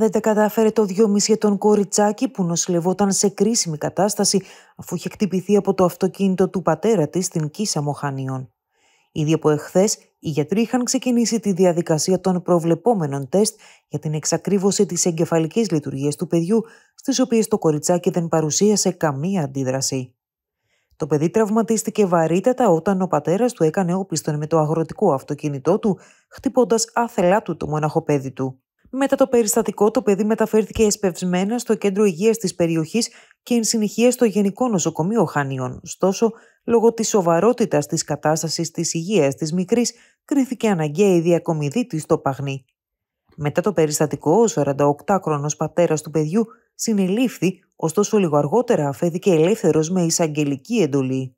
Δεν τα κατάφερε το 2,5 ετών κοριτσάκι που νοσηλευόταν σε κρίσιμη κατάσταση αφού είχε χτυπηθεί από το αυτοκίνητο του πατέρα της στην Κίσα Μοχανιών. Ήδη από εχθές, οι γιατροί είχαν ξεκινήσει τη διαδικασία των προβλεπόμενων τεστ για την εξακρίβωση της εγκεφαλικής λειτουργίας του παιδιού, στις οποίες το κοριτσάκι δεν παρουσίασε καμία αντίδραση. Το παιδί τραυματίστηκε βαρύτατα όταν ο πατέρας του έκανε όπλιστον με το αγροτικό αυτοκίνητό του, χτυπώντας άθελά του το μοναχοπέδι του. Μετά το περιστατικό, το παιδί μεταφέρθηκε εσπευσμένα στο κέντρο υγείας της περιοχής και εν συνεχεία στο Γενικό Νοσοκομείο Χανίων. Ωστόσο, λόγω της σοβαρότητας της κατάστασης της υγείας της μικρής, κρίθηκε αναγκαία η διακομιδή της στο Παγνί. Μετά το περιστατικό, ο 48χρονο πατέρας του παιδιού συνελήφθη, ωστόσο λίγο αργότερα αφέθηκε ελεύθερος με εισαγγελική εντολή.